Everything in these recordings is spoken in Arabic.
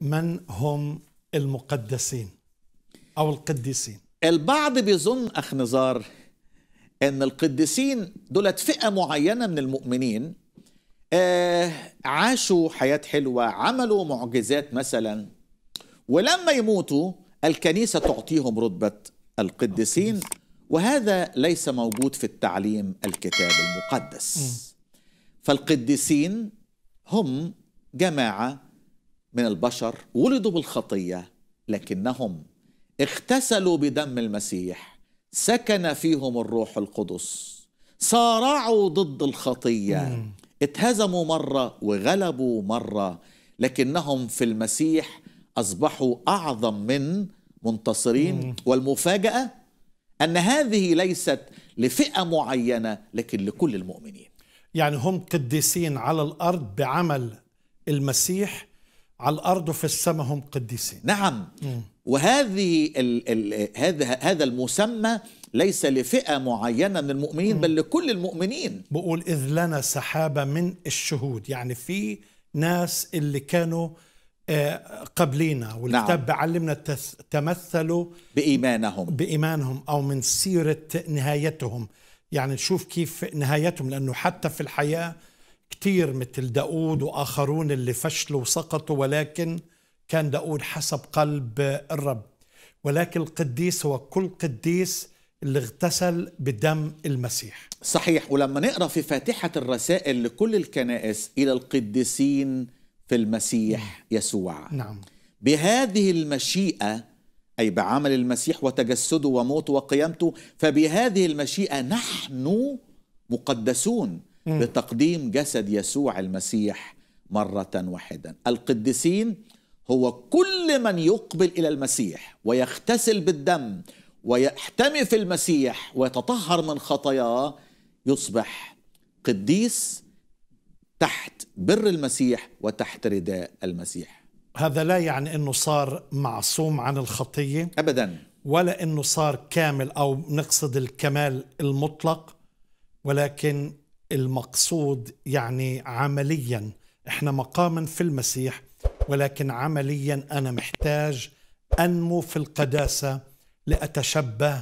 من هم المقدسين أو القديسين البعض بيظن أخ نزار أن القديسين دولت فئة معينة من المؤمنين آه، عاشوا حياة حلوة عملوا معجزات مثلا ولما يموتوا الكنيسة تعطيهم رتبة القديسين وهذا ليس موجود في التعليم الكتاب المقدس فالقديسين هم جماعة من البشر ولدوا بالخطيه لكنهم اغتسلوا بدم المسيح سكن فيهم الروح القدس صارعوا ضد الخطيه اتهزموا مره وغلبوا مره لكنهم في المسيح اصبحوا اعظم من منتصرين والمفاجاه ان هذه ليست لفئه معينه لكن لكل المؤمنين يعني هم قديسين على الارض بعمل المسيح على الارض وفي السماء هم قديسين نعم مم. وهذه الـ الـ هذا هذا المسمى ليس لفئه معينه من المؤمنين مم. بل لكل المؤمنين بقول اذ لنا سحابه من الشهود يعني في ناس اللي كانوا آه، قبلينا والكتاب نعم. بعلمنا تمثلوا بإيمانهم بإيمانهم أو من سيرة نهايتهم يعني نشوف كيف نهايتهم لأنه حتى في الحياة كتير مثل داود وآخرون اللي فشلوا وسقطوا ولكن كان داود حسب قلب الرب ولكن القديس هو كل قديس اللي اغتسل بدم المسيح صحيح ولما نقرا في فاتحه الرسائل لكل الكنائس الى القديسين في المسيح نعم. يسوع نعم بهذه المشيئه اي بعمل المسيح وتجسده وموته وقيامته فبهذه المشيئه نحن مقدسون بتقديم جسد يسوع المسيح مرة واحدة القديسين هو كل من يقبل إلى المسيح ويغتسل بالدم ويحتمي في المسيح ويتطهر من خطاياه يصبح قديس تحت بر المسيح وتحت رداء المسيح هذا لا يعني انه صار معصوم عن الخطيه ابدا ولا انه صار كامل او نقصد الكمال المطلق ولكن المقصود يعني عمليا احنا مقاما في المسيح ولكن عمليا انا محتاج انمو في القداسه لاتشبه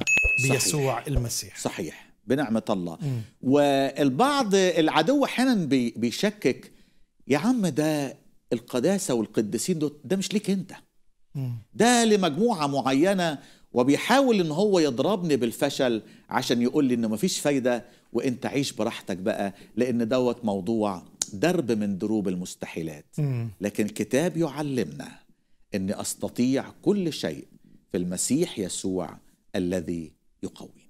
بيسوع صحيح. المسيح صحيح بنعمه الله م. والبعض العدو احيانا بيشكك يا عم ده القداسه والقديسين ده, ده مش ليك انت ده لمجموعه معينه وبيحاول ان هو يضربني بالفشل عشان يقول لي ان مفيش فايده وانت عيش براحتك بقى لان دوت موضوع درب من دروب المستحيلات لكن الكتاب يعلمنا اني استطيع كل شيء في المسيح يسوع الذي يقوي